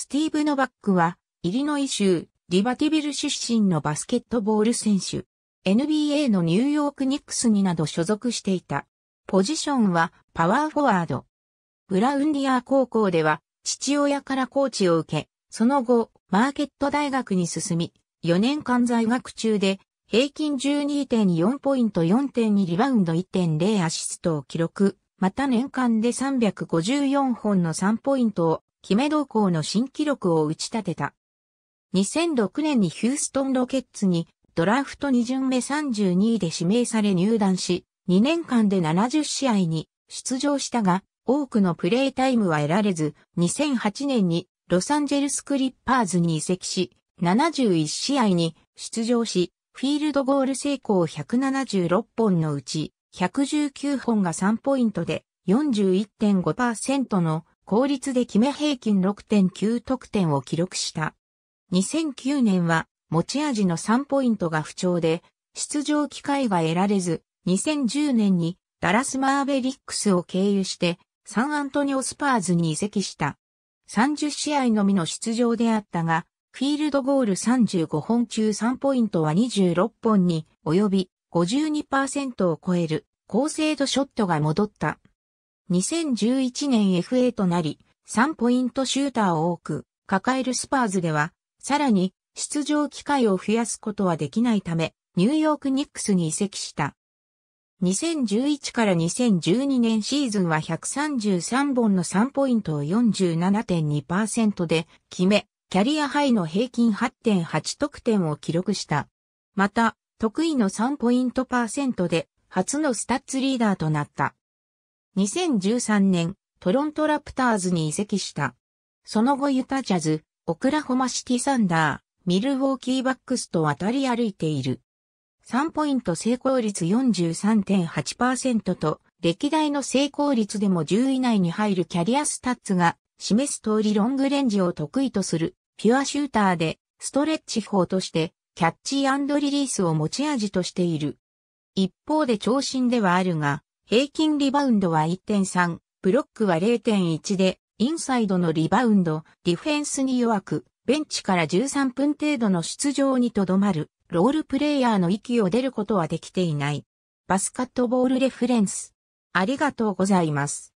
スティーブ・ノバックは、イリノイ州、リバティビル出身のバスケットボール選手。NBA のニューヨークニックスになど所属していた。ポジションはパワーフォワード。ブラウンディアー高校では父親からコーチを受け、その後、マーケット大学に進み、4年間在学中で平均12.4ポイント4.2リバウンド1.0アシストを記録、また年間で354本の3ポイントをキメ同行の新記録を打ち立てた。2006年にヒューストンロケッツにドラフト2巡目32位で指名され入団し、2年間で70試合に出場したが、多くのプレータイムは得られず、2008年にロサンゼルスクリッパーズに移籍し、71試合に出場し、フィールドゴール成功176本のうち、119本が3ポイントで41.5%の効率で決め平均6.9得点を記録した。2009年は持ち味の3ポイントが不調で、出場機会が得られず、2010年にダラスマーベリックスを経由してサンアントニオスパーズに移籍した。30試合のみの出場であったが、フィールドゴール35本中3ポイントは26本に及び52%を超える高精度ショットが戻った。2011年 FA となり、3ポイントシューターを多く抱えるスパーズでは、さらに出場機会を増やすことはできないため、ニューヨークニックスに移籍した。2011から2012年シーズンは133本の3ポイントを47.2%で決め、キャリアハイの平均8.8得点を記録した。また、得意の3ポイントパーセントで初のスタッツリーダーとなった。2013年、トロントラプターズに移籍した。その後ユタジャズ、オクラホマシティサンダー、ミルウォーキーバックスと渡り歩いている。3ポイント成功率43.8%と、歴代の成功率でも10位内に入るキャリアスタッツが示す通りロングレンジを得意とするピュアシューターでストレッチ法としてキャッチリリースを持ち味としている。一方で長身ではあるが平均リバウンドは1.3、ブロックは0.1で、インサイドのリバウンド、ディフェンスに弱く、ベンチから13分程度の出場にとどまる、ロールプレイヤーの域を出ることはできていない。バスカットボールレフレンス。ありがとうございます。